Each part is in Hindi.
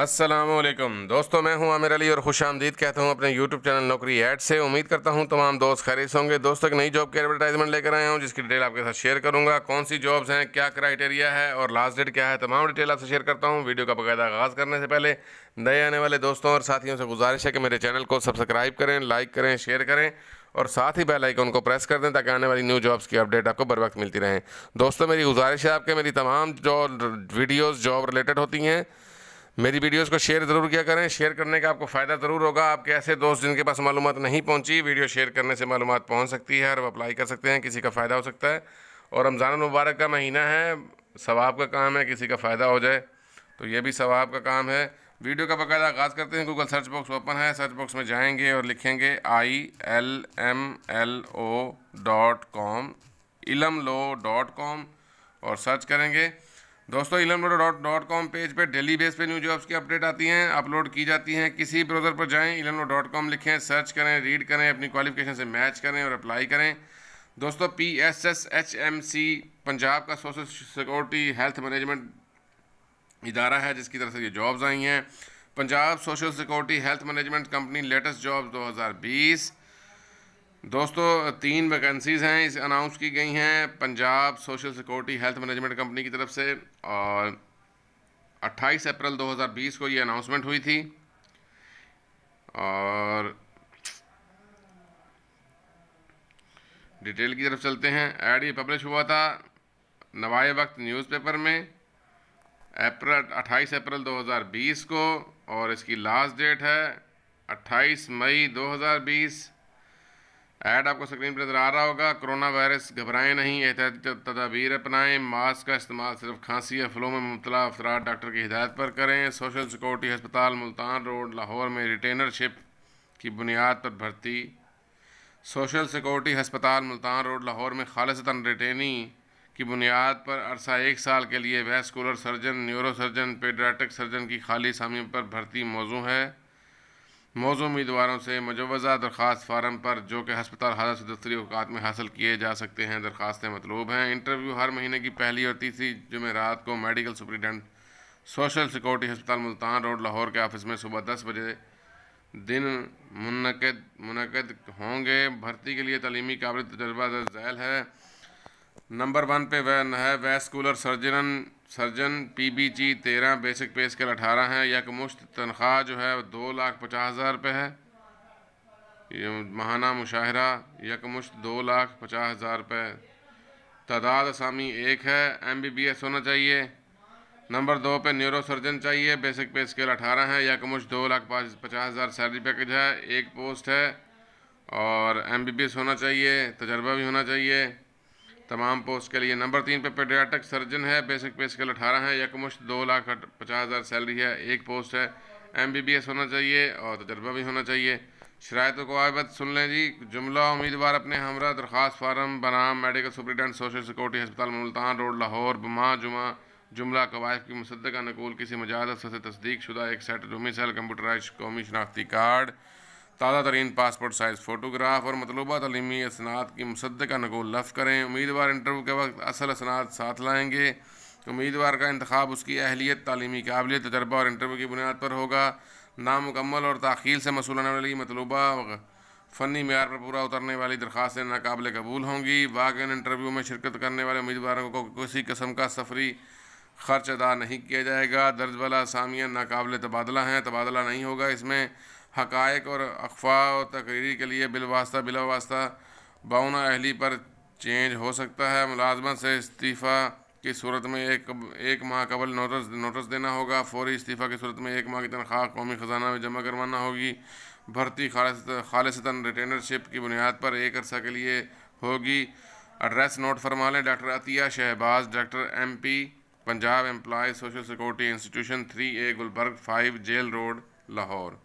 असलम दोस्तों मैं हूं आमिर अली और खुश आमदीद कहता हूं अपने YouTube चैनल नौकरी ऐड से उम्मीद करता हूं तमाम दोस्त खरीद होंगे दोस्तों की नई जॉब की एडवर्टाइजमेंट लेकर आया हूं जिसकी डिटेल आपके साथ शेयर करूंगा कौन सी जॉब्स हैं क्या क्राइटेरिया है और लास्ट डेट क्या है तमाम डिटेल आपसे शेयर करता हूँ वीडियो का बकायदा आगाज़ करने से पहले नए आने वाले दोस्तों और साथियों से गुजारिश है कि मेरे चैनल को सब्सक्राइब करें लाइक करें शेयर करें और साथ ही बेल आइकन को प्रेस कर दें ताकि आने वाली न्यू जॉब्स की अपडेट आपको बर वक्त मिलती रहें दोस्तों मेरी गुजारिश है आपके मेरी तमाम जो वीडियोज़ जॉब रिलेटेड होती हैं मेरी वीडियोस को शेयर ज़रूर किया करें शेयर करने का आपको फ़ायदा ज़रूर होगा आपके ऐसे दोस्त जिनके पास मालूम नहीं पहुँची वीडियो शेयर करने से मालूम पहुँच सकती है और अप्लाई कर सकते हैं किसी का फ़ायदा हो सकता है और रमज़ान मुबारक का महीना है सवाब का काम है किसी का फ़ायदा हो जाए तो ये भी सवाब का काम है वीडियो का बकायदा आगाज़ करते हैं गूगल सर्च बॉक्स ओपन है सर्च बॉक्स में जाएँगे और लिखेंगे I L M L O dot com Ilmlo dot com और सर्च करेंगे दोस्तों Ilm dot dot com page पर डेली बेस पे न्यू जॉब्स की अपडेट आती हैं अपलोड की जाती हैं किसी ब्राउज़र पर जाएं इलम डॉट कॉम लिखें सर्च करें रीड करें अपनी क्वालिफिकेशन से मैच करें और अप्लाई करें दोस्तों P S S H M C Punjab का सोशल सिक्योरिटी हेल्थ मैनेजमेंट इदारा है जिसकी तरफ से ये जॉब्स आई हैं Punjab social security health management company latest हज़ार बीस दोस्तों तीन वैकेंसीज़ हैं इस अनाउंस की गई हैं Punjab social security health management company की तरफ से और 28 अप्रैल 2020 को ये अनाउंसमेंट हुई थी और डिटेल की तरफ चलते हैं एड ये पब्लिश हुआ था नवाए वक्त न्यूज़पेपर में अप्रैल 28 अप्रैल 2020 को और इसकी लास्ट डेट है 28 मई 2020 ऐड आपको स्क्रीन पर नज़र आ रहा होगा कोरोना वायरस घबराएं नहीं एहतियाती तदाबीर अपनाएं मास्क का इस्तेमाल सिर्फ खांसी या फ्लू में मुबला अफराद डॉक्टर की हिदायत पर करें सोशल सिक्योरिटी अस्पताल मुल्तान रोड लाहौर में रिटेनरशिप की बुनियाद पर भर्ती सोशल सिक्योरिटी अस्पताल मुल्तान रोड लाहौर में खालसता रिटेनी की बुनियाद पर अरसा एक साल के लिए vascular surgeon neuro surgeon paediatric surgeon की खाली सामियों पर भर्ती मौजू है मौजू उम्मीदवारों से मुजवज़ा दरख्वास्त फार्म पर जो कि हस्पताल हालत से दस्तरी अवकात में हासिल किए जा सकते हैं दरख्वास्तें मतलूब हैं इंटरव्यू हर महीने की पहली और तीसरी जुमेरात को मेडिकल सुप्रिटेंडेंट सोशल सिक्योरिटी हस्पताल मुल्तान रोड लाहौर के ऑफिस में सुबह दस बजे दिन मनद मनद होंगे भर्ती के लिए तलीमी काबिल तजर्बा जैल है नंबर वन पे वह है vascular surgeon surgeon P B G तेरह बेसिक पे स्केल अठारह है यकमुश्त तनख्वाह जो है दो लाख पचास हज़ार रुपये है ये महाना मुशाहरा यकमुश्त दो लाख पचास हज़ार रुपये तादाद असामी एक है एम बी बी एस होना चाहिए नंबर दो पे न्यूरो सर्जन चाहिए बेसिक पे स्केल अठारह है यकमुश्त दो लाख पचास हज़ार सैलरी पैकेज है एक पोस्ट है और एम बी बी एस होना चाहिए तजर्बा भी होना चाहिए तमाम पोस्ट के लिए नंबर तीन पे पेडियाटिक सर्जन है बेसिक पे स्केल अठारह है यकमुश्त दो लाख पचास हज़ार सैलरी है एक पोस्ट है एम बी बी एस होना चाहिए और तजर्बा भी होना चाहिए शरात वाबत सुन लें जी जुमला उम्मीदवार अपने हमरा दरख्वास्त फार्म बनाम मेडिकल सुप्रिटेंडेंट सोशल सिक्योरिटी हस्पताल मुल्तान रोड लाहौर बमा जुमा जुमला कवायफ की मुसदा नकूल किसी मजाद से तस्दीक शुदा एक सेट रूमी सेल कंप्यूटराइज कौमी शनाख्ती कार्ड ताज़ा तरीन पासपोर्ट साइज़ फ़ोटोग्राफ और मतलूबा तलीमी असनाद की मुसद का नकोल लफ करें उम्मीदवार इंटरव्यू के वक्त असल असनात साथ लाएँगे उम्मीदवार का इंतबाब उसकी अहलियत तलीमी काबिलियत तजर्बा और इंटरव्यू की बुनियाद पर होगा नामुकम्मल और तखील से मसूल होने वाली मतलूबा फ़नी मैार पर पूरा उतरने वाली दरख्वास्तें नाकबले कबूल होंगी वाक इन इंटरव्यू में शिरकत करने वाले उम्मीदवारों को किसी कस्म का सफरी खर्च अदा नहीं किया जाएगा दर्ज वाला सामिया नाकबले तबादला हैं तबादला नहीं होगा इसमें हकायक और अफवाह और तकरीरी के लिए बिलवास्ता बिला बाउना अहली पर चेंज हो सकता है मुलाजमत से इस्तीफ़ा की सूरत में एक एक माह कबल नोटिस नोटिस देना होगा फौरी इस्तीफ़ा की सूरत में एक माह की तनख्वाह कौमी ख़जाना में जमा करवाना होगी भर्ती खालसता रिटेनरशिप की बुनियाद पर एक अरसा के लिए होगी एड्रेस नोट फरमा लें doctor Atiya Shahbaz doctor M P Punjab employ social security institution three A Gulberg five jail road Lahore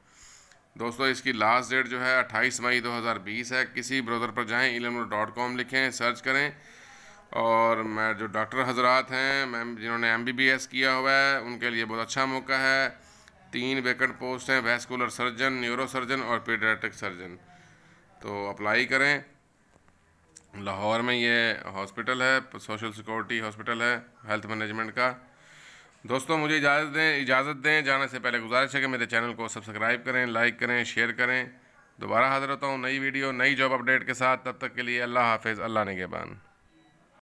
दोस्तों इसकी लास्ट डेट जो है 28 मई 2020 है किसी ब्राउज़र पर जाएं इलेम डॉट कॉम लिखें सर्च करें और मैं जो डॉक्टर हजरात हैं मैम जिन्होंने एम बी बी एस किया हुआ है उनके लिए बहुत अच्छा मौका है तीन वेकेंट पोस्ट हैं वेस्कुलर सर्जन न्यूरो सर्जन और पेडाटिक सर्जन तो अप्लाई करें लाहौर में ये हॉस्पिटल है सोशल सिक्योरिटी हॉस्पिटल है हेल्थ मैनेजमेंट का दोस्तों मुझे इजाज़त दें इजाज़त दें जाने से पहले गुजारिश है कि मेरे चैनल को सब्सक्राइब करें लाइक करें शेयर करें दोबारा हाज़िर होता हूँ नई वीडियो नई जॉब अपडेट के साथ तब तक के लिए अल्लाह हाफिज़ अल्लाह नगेबान